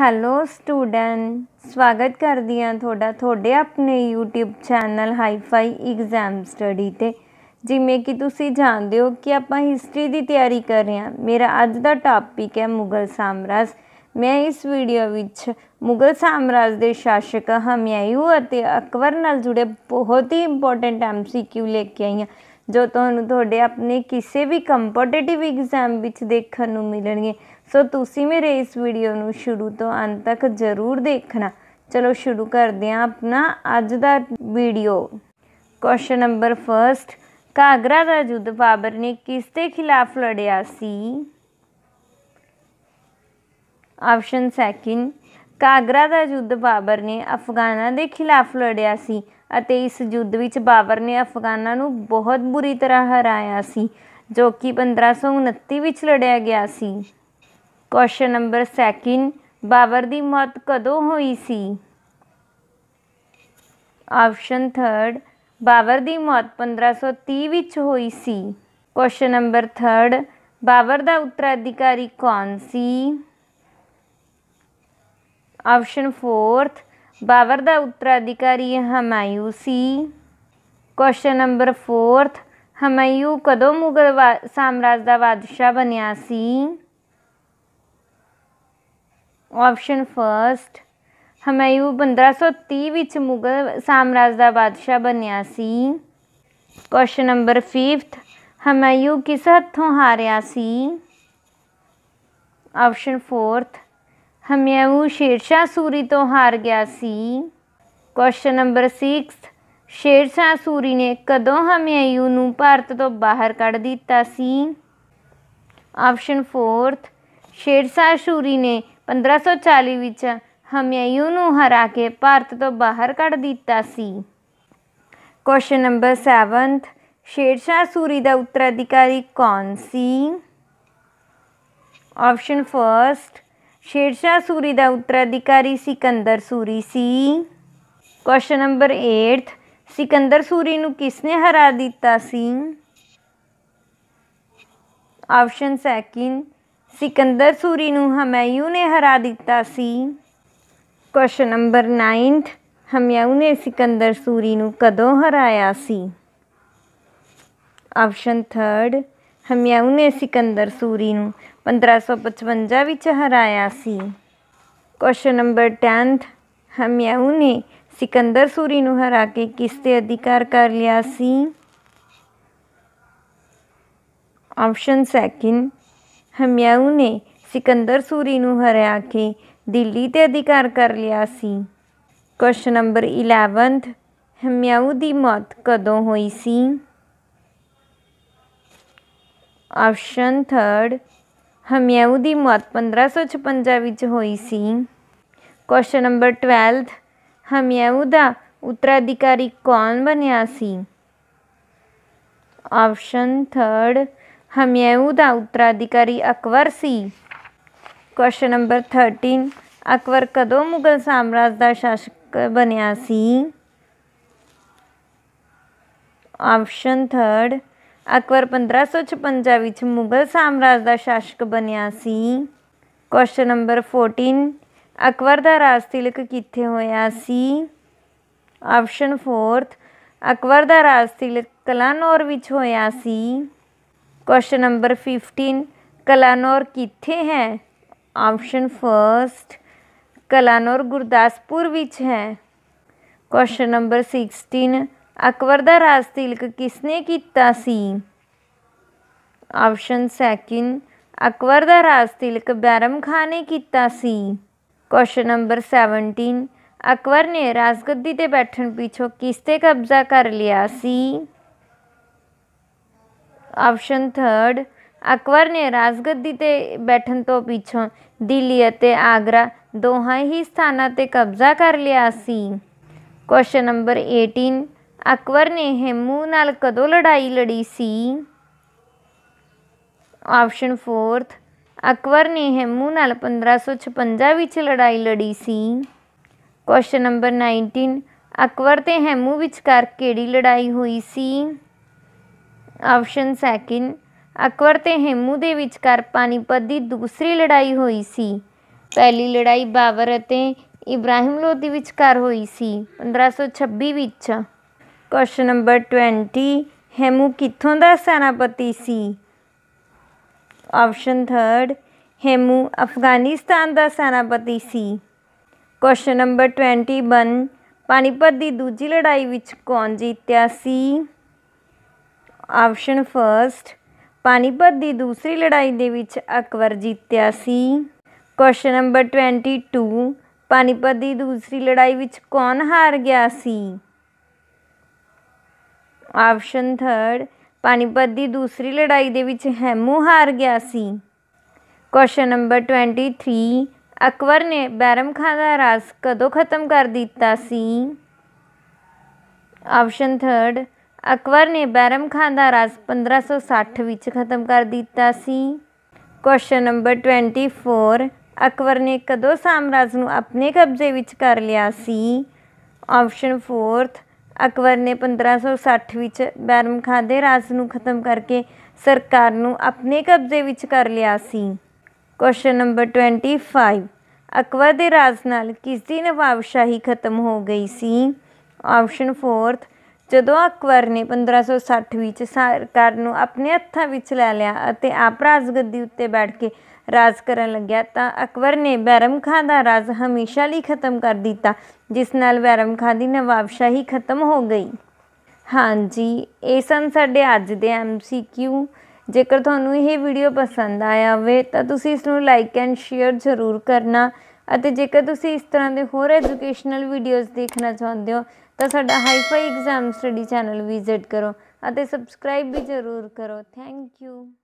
hello student ਸਵਾਗਤ ਕਰਦੀ ਹਾਂ ਤੁਹਾਡਾ ਤੁਹਾਡੇ ਆਪਣੇ YouTube channel hi fi exam study ਤੇ ਜਿਵੇਂ ਕਿ ਤੁਸੀਂ ਜਾਣਦੇ ਹੋ ਕਿ ਆਪਾਂ ਹਿਸਟਰੀ ਦੀ ਤਿਆਰੀ ਕਰ ਰਹੇ ਹਾਂ ਮੇਰਾ ਅੱਜ ਦਾ ਟਾਪਿਕ ਹੈ ਮੁਗਲ ਸਾਮਰਾਜ ਮੈਂ ਇਸ ਵੀਡੀਓ ਵਿੱਚ ਮੁਗਲ ਸਾਮਰਾਜ ਦੇ ਸ਼ਾਸਕ ਹਮਯਾਇੂ ਅਤੇ ਅਕਬਰ ਨਾਲ ਜੁੜੇ ਬਹੁਤ ਹੀ ਇੰਪੋਰਟੈਂਟ ਐਮਸੀਕਿਊ ਲੈ ਕੇ ਆਈ ਹਾਂ ਜੋ ਤੁਹਾਨੂੰ ਤੁਹਾਡੇ ਆਪਣੇ ਕਿਸੇ ਵੀ ਕੰਪੀਟੀਟਿਵ ਐਗਜ਼ਾਮ ਵਿੱਚ ਦੇਖਣ ਨੂੰ ਮਿਲਣਗੇ ਸੋ ਤੁਸੀਂ ਮੇਰੇ ਇਸ ਵੀਡੀਓ ਨੂੰ ਸ਼ੁਰੂ ਤੋਂ ਅੰਤ ਤੱਕ ਜ਼ਰੂਰ ਦੇਖਣਾ ਚਲੋ ਸ਼ੁਰੂ ਕਰਦੇ ਹਾਂ ਆਪਣਾ ਅੱਜ ਦਾ ਵੀਡੀਓ ਕੁਐਸਚਨ ਨੰਬਰ 1 ਕਾਗਰਾ ਦਾ ਯੁੱਧ ਬਾਬਰ ਨੇ ਕਿਸ ਦੇ ਖਿਲਾਫ ਲੜਿਆ ਸੀ ਆਪਸ਼ਨ 2 ਕਾਗਰਾ ਦਾ ਯੁੱਧ ਬਾਬਰ ਨੇ ਅਫਗਾਨਾਂ ਦੇ ਖਿਲਾਫ ਲੜਿਆ ਸੀ ਅਤੇ ਇਸ ਯੁੱਧ ਵਿੱਚ ਬਾਬਰ ਨੇ ਅਫਗਾਨਾਂ ਨੂੰ ਬਹੁਤ ਬੁਰੀ ਤਰ੍ਹਾਂ ਹਰਾਇਆ ਸੀ ਜੋ ਕਿ 1529 ਵਿੱਚ ਲੜਿਆ ਗਿਆ ਸੀ ਕੁਐਸਚਨ ਨੰਬਰ 2 ਬਾਬਰ ਦੀ ਮੌਤ ਕਦੋਂ ਹੋਈ ਸੀ ਆਪਸ਼ਨ 3 ਬਾਬਰ ਦੀ ਮੌਤ 1530 ਵਿੱਚ ਹੋਈ ਸੀ ਕੁਐਸਚਨ ਨੰਬਰ 3 ਬਾਬਰ ਦਾ ਉੱਤਰਾਧਿਕਾਰੀ ਕੌਣ ਸੀ ਆਪਸ਼ਨ 4 ਬਾਬਰ ਦਾ ਉੱਤਰਾਧਿਕਾਰੀ ਹਮਾਯੂ ਸੀ ਕੁਐਸਚਨ ਨੰਬਰ 4 ਹਮਾਯੂ ਕਦੋਂ ਮੁਗਲ ਸਾਮਰਾਜ ਦਾ ਬਾਦਸ਼ਾਹ ਬਣਿਆ ਸੀ ਆਪਸ਼ਨ 1 ਹਮਾਯੂ 1530 ਵਿੱਚ ਮੁਗਲ ਸਾਮਰਾਜ ਦਾ ਬਾਦਸ਼ਾਹ ਬਣਿਆ ਸੀ ਕੁਐਸਚਨ ਨੰਬਰ 5 ਹਮਾਯੂ ਕਿਸ ਹੱਥੋਂ ਹਾਰਿਆ ਸੀ ਆਪਸ਼ਨ 4 ਹਮਯੂ ਸ਼ੇਰਸ਼ਾ ਸੂਰੀ ਤੋਂ ਹਾਰ ਗਿਆ ਸੀ ਕੁਐਸਚਨ ਨੰਬਰ 6 ਸ਼ੇਰਸ਼ਾ ਸੂਰੀ ਨੇ ਕਦੋਂ ਹਮਯੂ ਨੂੰ ਭਾਰਤ ਤੋਂ ਬਾਹਰ ਕੱਢ ਦਿੱਤਾ ਸੀ ਆਪਸ਼ਨ 4 ਸ਼ੇਰਸ਼ਾ ਸੂਰੀ ਨੇ 1540 ਵਿੱਚ ਹਮਯੂ ਨੂੰ ਹਰਾ ਕੇ ਭਾਰਤ ਤੋਂ ਬਾਹਰ ਕੱਢ ਦਿੱਤਾ ਸੀ ਕੁਐਸਚਨ ਨੰਬਰ 7 ਸ਼ੇਰਸ਼ਾਹ ਸੂਰੀ ਦਾ ਉੱਤਰਾਧਿਕਾਰੀ ਕੌਣ ਸੀ ਆਪਸ਼ਨ ਫਰਸਟ ਸ਼ੇਰਸ਼ਾ ਸੂਰੀ ਦਾ ਉੱਤਰਾਧਿਕਾਰੀ ਸਿਕੰਦਰ ਸੂਰੀ ਸੀ ਕੁਐਸਚਨ ਨੰਬਰ 8 ਸਿਕੰਦਰ ਸੂਰੀ ਨੂੰ ਕਿਸਨੇ ਹਰਾ ਦਿੱਤਾ ਸੀ ਆਪਸ਼ਨ ਸੈਕਿੰਡ ਸਿਕੰਦਰ ਸੂਰੀ ਨੂੰ ਹਮਾਇੂ ਨੇ ਹਰਾ ਦਿੱਤਾ ਸੀ ਕੁਐਸਚਨ ਨੰਬਰ 9 ਹਮਾਇੂ ਨੇ ਸਿਕੰਦਰ ਸੂਰੀ ਨੂੰ ਕਦੋਂ ਹਰਾਇਆ ਸੀ ਆਪਸ਼ਨ 3 ਹੁਮਾਯੂੰ ਨੇ ਸਿਕੰਦਰ ਸੂਰੀ ਨੂੰ 1555 ਵਿੱਚ ਹਰਾਇਆ ਸੀ ਕੁਐਸਚਨ ਨੰਬਰ 10 ਹੁਮਾਯੂੰ ਨੇ ਸਿਕੰਦਰ ਸੂਰੀ ਨੂੰ ਹਰਾ ਕੇ ਕਿਸ ਤੇ ਅਧਿਕਾਰ ਕਰ ਲਿਆ ਸੀ ਆਪਸ਼ਨ ਸੈਕਿੰਡ ਹਮਯਾਉ ਨੇ ਸਿਕੰਦਰ ਸੂਰੀ ਨੂੰ ਹਰਾ ਕੇ ਦਿੱਲੀ ਤੇ ਅਧਿਕਾਰ ਕਰ ਲਿਆ ਸੀ ਕੁਐਸਚਨ ਨੰਬਰ 11 ਹਮਯਾਉ ਦੀ ਮੌਤ ਕਦੋਂ ਹੋਈ ਸੀ ਆਪਸ਼ਨ 3 ਹਮਯੂ ਦੀ ਮੌਤ 1556 ਵਿੱਚ ਹੋਈ ਸੀ ਕੁਐਸਚਨ ਨੰਬਰ 12 ਹਮਯੂ ਦਾ ਉਤਰਾਧਿਕਾਰੀ ਕੌਣ ਬਣਿਆ ਸੀ ਆਪਸ਼ਨ 3 ਹਮਯੂ ਦਾ ਉਤਰਾਧਿਕਾਰੀ ਅਕਬਰ ਸੀ ਕੁਐਸਚਨ ਨੰਬਰ 13 ਅਕਬਰ ਕਦੋਂ ਮੁਗਲ ਸਾਮਰਾਜ ਦਾ ਸ਼ਾਸਕ ਬਣਿਆ ਸੀ ਆਪਸ਼ਨ 3 ਅਕਬਰ 1556 ਵਿੱਚ ਮੁਗਲ ਸਾਮਰਾਜ ਦਾ ਸ਼ਾਸਕ ਬਣਿਆ ਸੀ ਕੁਐਸਚਨ ਨੰਬਰ 14 ਅਕਬਰ ਦਾ ਰਾਜ ਤਿਲਕ ਕਿੱਥੇ ਹੋਇਆ ਸੀ ਆਪਸ਼ਨ 4 ਅਕਬਰ ਦਾ ਰਾਜ ਤਿਲਕ ਕਲਾਨੌਰ ਵਿੱਚ ਹੋਇਆ ਸੀ ਕੁਐਸਚਨ ਨੰਬਰ 15 ਕਲਾਨੌਰ ਕਿੱਥੇ ਹੈ ਆਪਸ਼ਨ 1 ਕਲਾਨੌਰ ਗੁਰਦਾਸਪੁਰ ਵਿੱਚ ਹੈ ਕੁਐਸਚਨ ਨੰਬਰ 16 ਅਕਬਰ ਦਾ ਰਾਜ ਤਿਲਕ ਕਿਸਨੇ ਕੀਤਾ ਸੀ ਆਪਸ਼ਨ ਸੈਕਿੰਡ ਅਕਬਰ ਦਾ ਰਾਜ ਤਿਲਕ ਬੈਰਮ ਖਾਨ ਨੇ ਕੀਤਾ ਸੀ ਕੁਐਸਚਨ ਨੰਬਰ 17 ਅਕਬਰ ਨੇ ਰਾਜਗੱਦੀ ਤੇ ਬੈਠਣ ਪਿੱਛੋਂ ਕਿਸ ਤੇ ਕਬਜ਼ਾ ਕਰ ਲਿਆ ਸੀ ਆਪਸ਼ਨ 3 ਅਕਬਰ ਨੇ ਰਾਜਗੱਦੀ ਤੇ ਬੈਠਣ ਤੋਂ ਪਿੱਛੋਂ ਦਿੱਲੀ ਅਤੇ ਆਗਰਾ ਦੋਹਾਂ ਹੀ ਸਥਾਨਾਂ ਤੇ ਕਬਜ਼ਾ ਕਰ ਲਿਆ ਸੀ ਕੁਐਸਚਨ ਨੰਬਰ 18 ਅਕਬਰ ਨੇ ਹੇਮੂ ਨਾਲ ਕਦੋਂ ਲੜਾਈ ਲੜੀ ਸੀ ਆਪਸ਼ਨ 4th ਅਕਬਰ ਨੇ ਹੇਮੂ ਨਾਲ 1556 ਵਿੱਚ ਲੜਾਈ ਲੜੀ ਸੀ ਕੁਐਸਚਨ ਨੰਬਰ 19 ਅਕਬਰ ਤੇ ਹੇਮੂ ਵਿਚਕਾਰ ਕਿਹੜੀ ਲੜਾਈ ਹੋਈ ਸੀ ਆਪਸ਼ਨ 2 ਅਕਬਰ ਤੇ ਹੇਮੂ ਦੇ ਵਿਚਕਾਰ ਪਾਨੀਪਤ ਦੀ ਦੂਸਰੀ ਲੜਾਈ ਹੋਈ ਸੀ ਪਹਿਲੀ ਲੜਾਈ ਬਾਬਰ ਅਤੇ ਇਬਰਾਹਿਮ ਲੋਧੀ ਵਿਚਕਾਰ ਹੋਈ ਸੀ 1526 ਵਿੱਚ ਕੁਐਸਚਨ ਨੰਬਰ 20 ਹੈਮੂ ਕਿੱਥੋਂ ਦਾ ਸੈਨਾਪਤੀ ਸੀ ਆਪਸ਼ਨ 3 ਹੈਮੂ ਅਫਗਾਨਿਸਤਾਨ ਦਾ ਸੈਨਾਪਤੀ ਸੀ ਕੁਐਸਚਨ ਨੰਬਰ 21 ਪਾਣੀਪਤ ਦੀ ਦੂਜੀ ਲੜਾਈ ਵਿੱਚ ਕੌਣ ਜਿੱਤਿਆ ਸੀ ਆਪਸ਼ਨ 1 ਪਾਣੀਪਤ ਦੀ ਦੂਸਰੀ ਲੜਾਈ ਦੇ ਵਿੱਚ ਅਕਬਰ ਜਿੱਤਿਆ ਸੀ ਕੁਐਸਚਨ ਨੰਬਰ 22 ਪਾਣੀਪਤ ਦੀ ਦੂਸਰੀ ਲੜਾਈ ਵਿੱਚ ਕੌਣ ਹਾਰ ਗਿਆ ਸੀ ਆਪਸ਼ਨ 3 ਪਾਣੀਪਤ ਦੀ ਦੂਸਰੀ ਲੜਾਈ ਦੇ ਵਿੱਚ ਹੈਮੂ ਹਾਰ ਗਿਆ ਸੀ ਕੁਐਸਚਨ ਨੰਬਰ 23 ਅਕਬਰ ਨੇ ਬੈਰਮ ਖਾਨ ਦਾ ਰਾਜ ਕਦੋਂ ਖਤਮ ਕਰ ਦਿੱਤਾ ਸੀ ਆਪਸ਼ਨ 3 ਅਕਬਰ ਨੇ ਬੈਰਮ ਖਾਨ ਦਾ ਰਾਜ 1560 ਵਿੱਚ ਖਤਮ ਕਰ ਦਿੱਤਾ ਸੀ ਕੁਐਸਚਨ ਨੰਬਰ 24 ਅਕਬਰ ਨੇ ਕਦੋਂ ਸਾਮਰਾਜ ਨੂੰ ਆਪਣੇ ਕਬਜ਼ੇ ਵਿੱਚ ਕਰ ਲਿਆ ਸੀ ਆਪਸ਼ਨ 4 ਅਕਬਰ ਨੇ 1560 ਵਿੱਚ ਬੈਰਮ ਖਾਨ ਦੇ ਰਾਜ ਨੂੰ ਖਤਮ ਕਰਕੇ ਸਰਕਾਰ ਨੂੰ ਆਪਣੇ ਕਬਜ਼ੇ ਵਿੱਚ ਕਰ ਲਿਆ ਸੀ ਕੁਐਸਚਨ ਨੰਬਰ 25 ਅਕਬਰ ਦੇ ਰਾਜ ਨਾਲ ਕਿਸ ਦੀ ਨਵਾਬਸ਼ਾਹੀ ਖਤਮ ਹੋ ਗਈ ਸੀ ਆਪਸ਼ਨ 4 ਜਦੋਂ ਅਕਬਰ ਨੇ 1560 ਵਿੱਚ ਸਰਕਾਰ ਨੂੰ ਆਪਣੇ ਹੱਥਾਂ ਵਿੱਚ ਲੈ ਲਿਆ ਅਤੇ ਆਪ ਰਾਜਗੱਦੀ ਉੱਤੇ ਬੈਠ ਕੇ ਰਾਜ ਕਰਨ ਲੱਗਿਆ ਤਾਂ ਅਕਬਰ ਨੇ ਬੈਰਮ ਖਾਨ ਦਾ ਰਾਜ ਹਮੇਸ਼ਾ ਲਈ ਖਤਮ ਕਰ ਦਿੱਤਾ ਜਿਸ ਨਾਲ ਬੈਰਮ ਖਾਨ ਦੀ ਨਵਾਬਸ਼ਾਹੀ ਖਤਮ ਹੋ ਗਈ ਹਾਂਜੀ ਇਹ ਸਨ ਸਾਡੇ ਅੱਜ ਦੇ ਐਮਸੀਕਿਊ ਜੇਕਰ ਤੁਹਾਨੂੰ ਇਹ ਵੀਡੀਓ ਪਸੰਦ ਆਇਆ ਹੋਵੇ ਤਾਂ ਤੁਸੀਂ ਇਸ ਨੂੰ ਲਾਈਕ ਐਂਡ ਸ਼ੇਅਰ ਜ਼ਰੂਰ ਕਰਨਾ ਅਤੇ ਜੇਕਰ ਤੁਸੀਂ ਇਸ ਤਰ੍ਹਾਂ ਦੇ ਹੋਰ ਐਜੂਕੇਸ਼ਨਲ ਵੀਡੀਓਜ਼ ਦੇਖਣਾ ਚਾਹੁੰਦੇ ਹੋ ਤਾਂ ਸਾਡਾ hi fi exam study channel visit ਕਰੋ ਅਤੇ ਸਬਸਕ੍ਰਾਈਬ ਵੀ ਜ਼ਰੂਰ ਕਰੋ ਥੈਂਕ ਯੂ